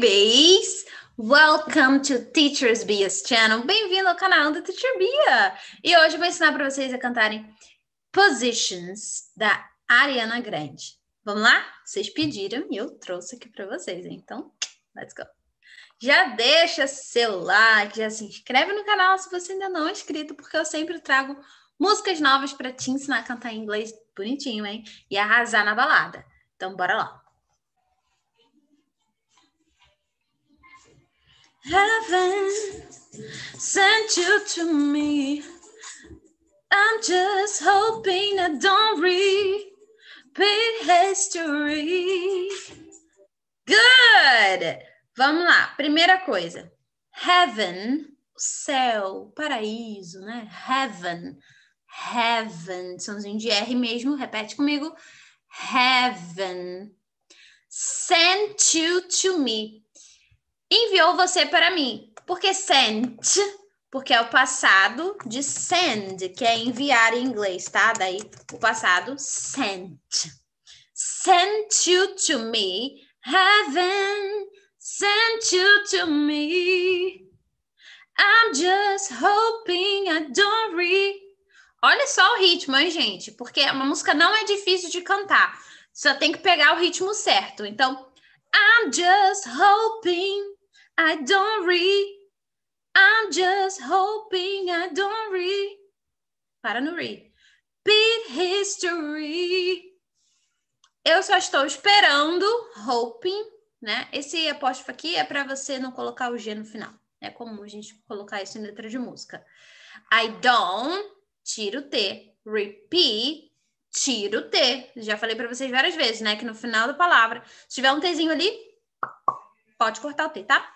babies! Welcome to Teachers Bia's channel. Bem-vindo ao canal do Teacher Bia. E hoje eu vou ensinar para vocês a cantarem Positions da Ariana Grande. Vamos lá? Vocês pediram e eu trouxe aqui para vocês, então, let's go. Já deixa seu like, já se inscreve no canal se você ainda não é inscrito, porque eu sempre trago músicas novas para te ensinar a cantar em inglês bonitinho, hein? E arrasar na balada. Então, bora lá. Heaven sent you to me. I'm just hoping I don't repeat history. Good! Vamos lá. Primeira coisa. Heaven, céu, paraíso, né? Heaven. Heaven. Somzinho de R mesmo. Repete comigo. Heaven. Sent you to me enviou você para mim. Porque sent, porque é o passado de send, que é enviar em inglês, tá? Daí o passado sent. Sent you to me, heaven sent you to me. I'm just hoping I don't read. Olha só o ritmo, hein, gente? Porque uma música não é difícil de cantar. Só tem que pegar o ritmo certo. Então, I'm just hoping I don't read. I'm just hoping I don't read. Para no read. Beat history. Eu só estou esperando, hoping, né? Esse apóstrofo aqui é para você não colocar o G no final. É comum a gente colocar isso em letra de música. I don't, tiro o T. Repeat, tiro o T. Já falei para vocês várias vezes, né? Que no final da palavra, se tiver um Tzinho ali, pode cortar o T, tá?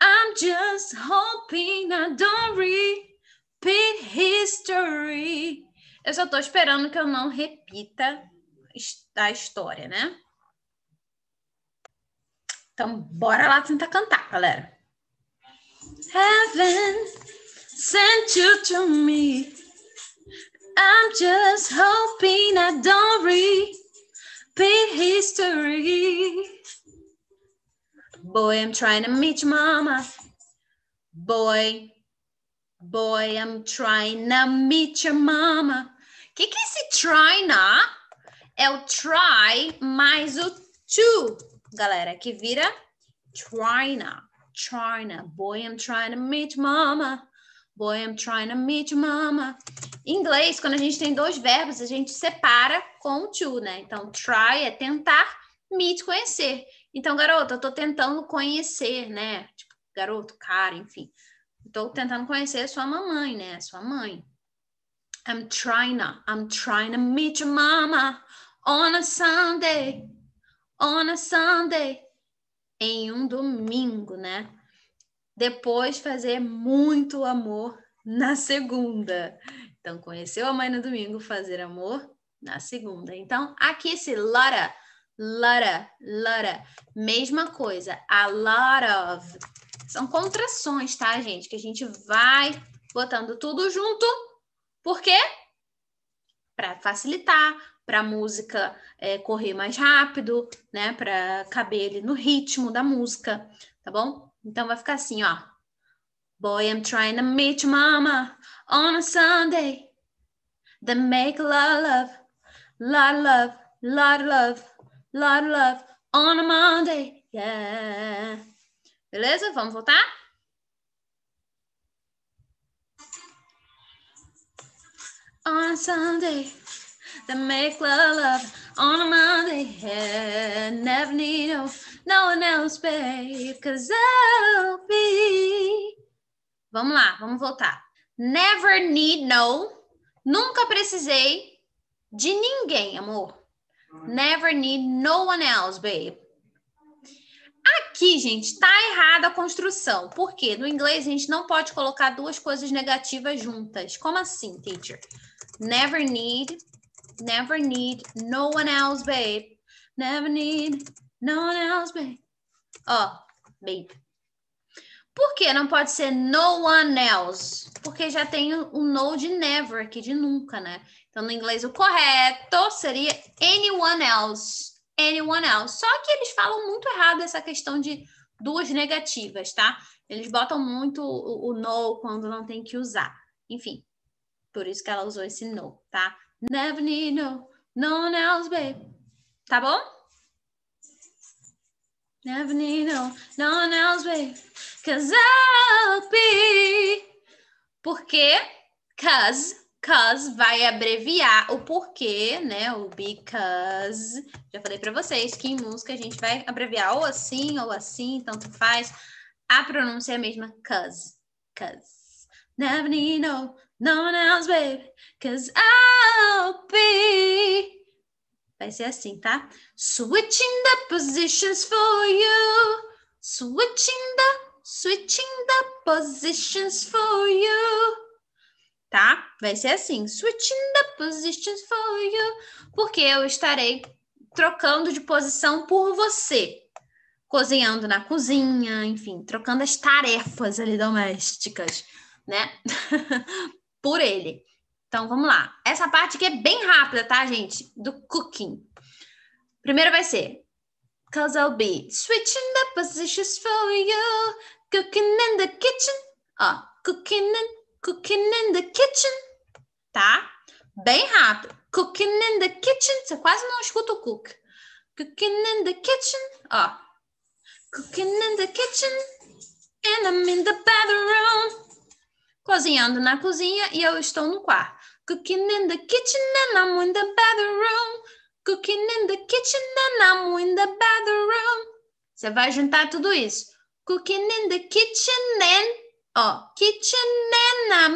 I'm just hoping I don't repeat history. Eu só tô esperando que eu não repita a história, né? Então, bora lá tentar cantar, galera. Heaven sent you to me. I'm just hoping I don't repeat history. Boy, I'm trying to meet your mama. Boy, boy, I'm trying to meet your mama. O que, que é esse try na? É o try mais o to, galera, que vira try na. Try na. Boy, I'm trying to meet mama. Boy, I'm trying to meet mama. Em inglês, quando a gente tem dois verbos, a gente separa com o to, né? Então, try é tentar, meet, conhecer. Então, garota, eu tô tentando conhecer, né? Tipo, garoto, cara, enfim. Estou tentando conhecer a sua mamãe, né? A sua mãe. I'm trying to, I'm trying to meet your mama on a Sunday, on a Sunday. Em um domingo, né? Depois fazer muito amor na segunda. Então, conheceu a mãe no domingo, fazer amor na segunda. Então, aqui se Lara Lara, Lara, Mesma coisa. A lot of. São contrações, tá, gente? Que a gente vai botando tudo junto. Por quê? Para facilitar, para a música é, correr mais rápido, né? Para caber ali no ritmo da música, tá bom? Então vai ficar assim, ó. Boy, I'm trying to meet your mama on a Sunday. Then make a lot of love, lot of love, lot of love lot of love on a Monday, yeah. Beleza? Vamos voltar? On a Sunday, they make love, love on a Monday, yeah. Never need no, no one else, babe, cause I'll be. Vamos lá, vamos voltar. Never need no, nunca precisei de ninguém, amor. Never need no one else, babe. Aqui, gente, tá errada a construção. Por quê? No inglês, a gente não pode colocar duas coisas negativas juntas. Como assim, teacher? Never need, never need no one else, babe. Never need no one else, babe. Ó, babe. Por que não pode ser no one else? Porque já tem o um no de never aqui, de nunca, né? Então, no inglês, o correto seria anyone else. Anyone else. Só que eles falam muito errado essa questão de duas negativas, tá? Eles botam muito o, o no quando não tem que usar. Enfim, por isso que ela usou esse no, tá? Never need no, no one else, babe. Tá bom? Never need no, no one else, babe. Cause I'll be. Por quê? Cause because vai abreviar o porquê, né? O because. Já falei para vocês que em música a gente vai abreviar ou assim ou assim, tanto faz. A pronúncia é a mesma, cause. Cause. Never need no, no one else, baby. Cause I'll be. Vai ser assim, tá? Switching the positions for you. Switching the, switching the positions for you tá? Vai ser assim: switching the positions for you, porque eu estarei trocando de posição por você. Cozinhando na cozinha, enfim, trocando as tarefas ali domésticas, né? por ele. Então vamos lá. Essa parte aqui é bem rápida, tá, gente? Do cooking. Primeiro vai ser Cause I'll be switching the positions for you, cooking in the kitchen. Ó, cooking in Cooking in the kitchen, tá? Bem rápido. Cooking in the kitchen. Você quase não escuta o cook. Cooking in the kitchen, ó. Cooking in the kitchen and I'm in the bedroom. Cozinhando na cozinha e eu estou no quarto. Cooking in the kitchen and I'm in the bedroom. Cooking in the kitchen and I'm in the bedroom. Você vai juntar tudo isso. Cooking in the kitchen and Ó, kitchen and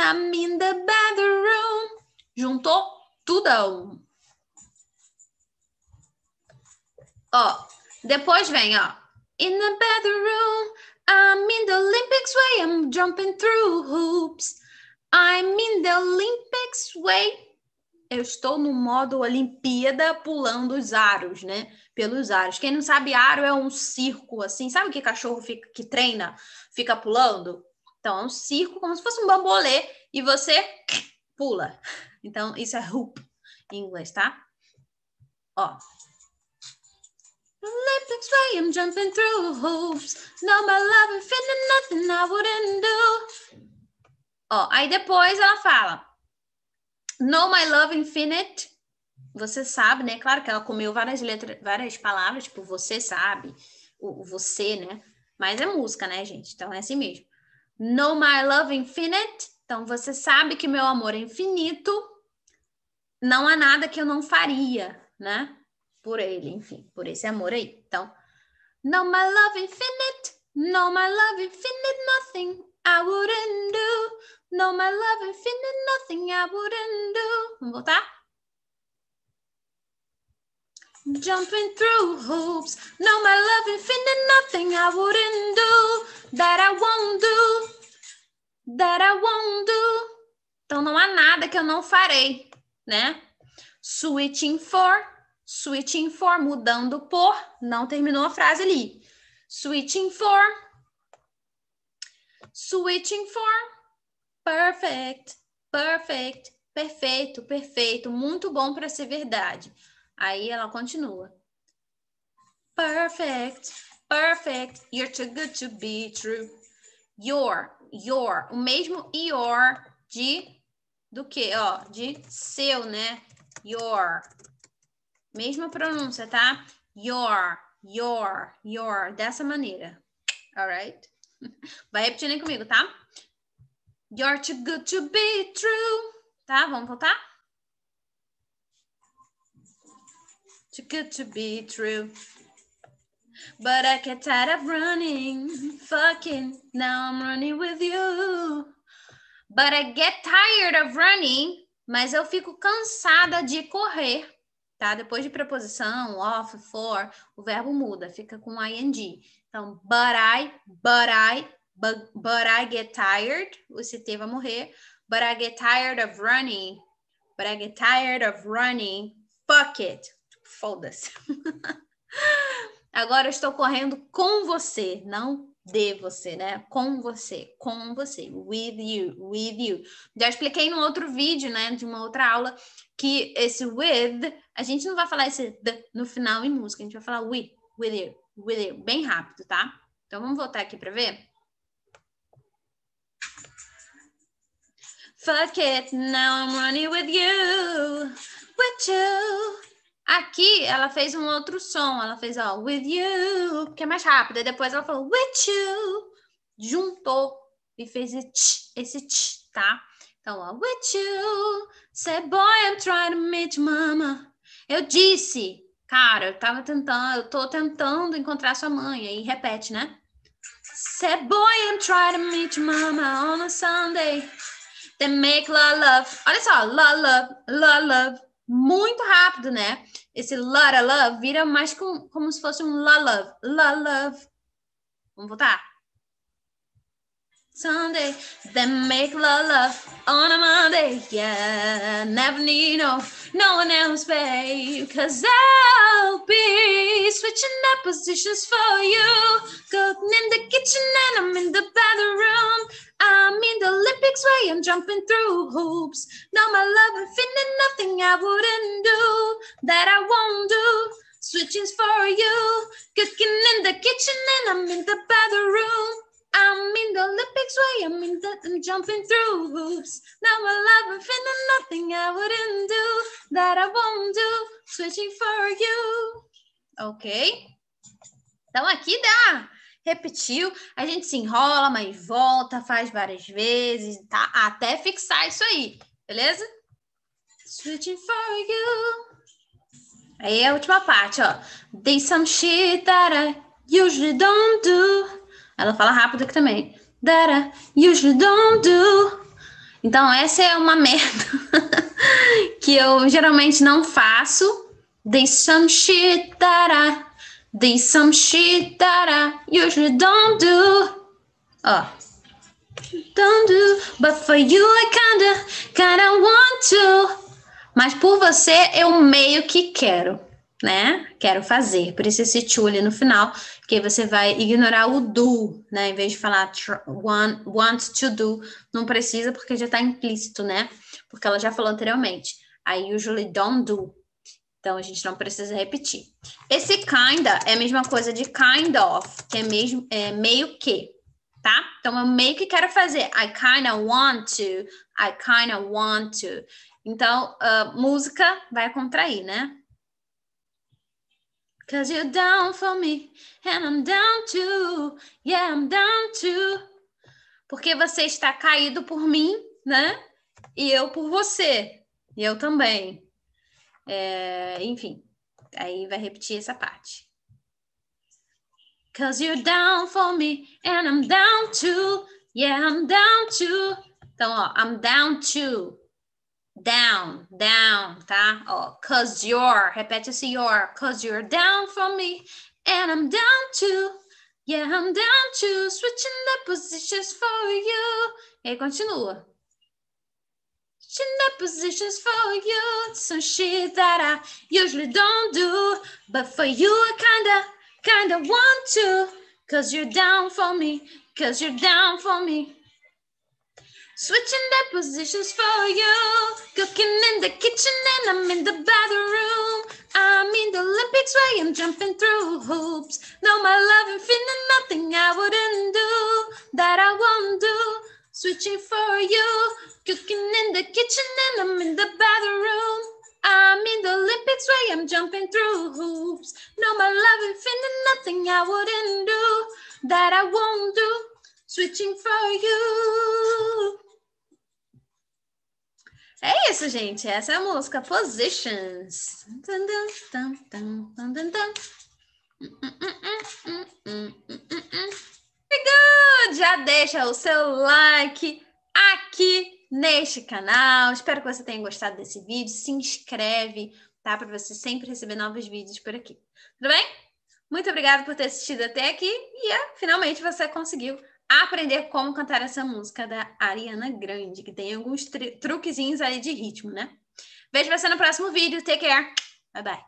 I'm in the bathroom. Juntou tudo. Ó, depois vem, ó. In the bedroom, I'm in the Olympics way, I'm jumping through hoops. I'm in the Olympics way. Eu estou no modo Olimpíada pulando os aros, né? pelos aros. Quem não sabe, aro é um circo, assim. Sabe o que cachorro fica, que treina fica pulando? Então, é um circo, como se fosse um bambolê, e você pula. Então, isso é hoop em inglês, tá? Ó. Olympics way, I'm jumping through hoops. No, my love, I'm feeling nothing I wouldn't do. Ó, aí depois ela fala. No, my love, infinite você sabe, né? Claro que ela comeu várias letras, várias palavras, tipo, você sabe, o, o você, né? Mas é música, né, gente? Então é assim mesmo. Know my love infinite. Então você sabe que meu amor é infinito. Não há nada que eu não faria, né? Por ele, enfim, por esse amor aí. Então, know my love infinite. Know my love infinite nothing I wouldn't do. Know my love infinite nothing I wouldn't do. Vamos voltar? Jumping through hoops. No, my love, infinite, nothing I wouldn't do. That I won't do. That I won't do. Então não há nada que eu não farei, né? Switching for, switching for, mudando por, não terminou a frase ali. Switching for, switching for, perfect, perfect, perfeito, perfeito, muito bom para ser verdade. Aí ela continua. Perfect, perfect, you're too good to be true. Your, your, o mesmo your de do que, ó, de seu, né? Your. Mesma pronúncia, tá? Your, your, your, dessa maneira. Alright? Vai repetindo aí comigo, tá? You're too good to be true. Tá? Vamos voltar? too good to be true. But I get tired of running, fucking, now I'm running with you. But I get tired of running, mas eu fico cansada de correr, tá? Depois de preposição, off, for, o verbo muda, fica com ing. Então, but I, but I, but, but I get tired, o CT vai morrer. But I get tired of running, but I get tired of running, fuck it, foda-se. Agora estou correndo com você, não de você, né? Com você, com você, with you, with you. Já expliquei no outro vídeo, né, de uma outra aula, que esse with, a gente não vai falar esse the no final em música, a gente vai falar with, with you, with you, bem rápido, tá? Então vamos voltar aqui para ver. Fuck it, now I'm running with you, with you. Aqui ela fez um outro som, ela fez ó, with you, que é mais rápido, e depois ela falou with you, juntou e fez esse t, esse t tá? Então, ó, with you, say boy, I'm trying to meet mama. Eu disse, cara, eu tava tentando, eu tô tentando encontrar sua mãe, aí repete, né? Say boy, I'm trying to meet mama on a Sunday. They make la love. Olha só, la love, la love muito rápido, né? Esse Lotta Love vira mais com, como se fosse um La Love. La Love. Vamos voltar? Sunday, then make la love on a Monday. Yeah, never need no, no one else, babe. Cause I'll be switching up positions for you. Go i jumping through hoops. Now my love, I'm feeling nothing I wouldn't do that I won't do. Switching's for you, cooking in the kitchen and I'm in the bathroom. I'm in the Olympics way, I'm in the, I'm jumping through hoops. Now my love, I'm feeling nothing I wouldn't do that I won't do. Switching for you. Ok? Então aqui dá. repetiu, a gente se enrola, mas volta, faz várias vezes, tá? Até fixar isso aí, beleza? Switching for you. Aí é a última parte, ó. There's some shit that I usually don't do. Ela fala rápido aqui também. That I usually don't do. Então, essa é uma merda que eu geralmente não faço. There's some shit that I There's some shit that I usually don't do. Oh. Don't do, but for you I kinda, kinda want to. Mas por você eu meio que quero, né? Quero fazer. Por isso esse to ali no final, que você vai ignorar o do, né? Em vez de falar want, want to do, não precisa porque já tá implícito, né? Porque ela já falou anteriormente. I usually don't do. Então, a gente não precisa repetir. Esse kinda é a mesma coisa de kind of, que é, mesmo, é meio que, tá? Então, eu meio que quero fazer. I kinda want to, I kinda want to. Então, a música vai contrair, né? Cause you're down for me, and I'm down too, yeah, I'm down too. Porque você está caído por mim, né? E eu por você, e eu também. É, enfim, aí vai repetir essa parte. Cause you're down for me and I'm down too. Yeah, I'm down too. Então, ó, I'm down too. Down, down, tá? Ó, cause you're, repete esse you're. Cause you're down for me and I'm down too. Yeah, I'm down too. Switching the positions for you. E aí continua. Switching up positions for you. Some shit that I usually don't do. But for you, I kinda, kinda want to. Cause you're down for me. Cause you're down for me. Switching up positions for you. Cooking in the kitchen and I'm in the bathroom. I'm in the Olympics where I'm jumping through hoops. No, my love, and feeling nothing I wouldn't do switching for you. Cooking in the kitchen and I'm in the bathroom. I'm in the Olympics way, I'm jumping through hoops. No, my love infinite, nothing I wouldn't do that I won't do. Switching for you. É isso, gente. Essa é a música Positions. Dun, dun, dun, dun, dun, dun, dun. Mm -mm -mm. deixa o seu like aqui neste canal. Espero que você tenha gostado desse vídeo. Se inscreve, tá? Para você sempre receber novos vídeos por aqui. Tudo bem? Muito obrigada por ter assistido até aqui e é, finalmente você conseguiu aprender como cantar essa música da Ariana Grande, que tem alguns truquezinhos aí de ritmo, né? Vejo você no próximo vídeo. Take care. Bye bye.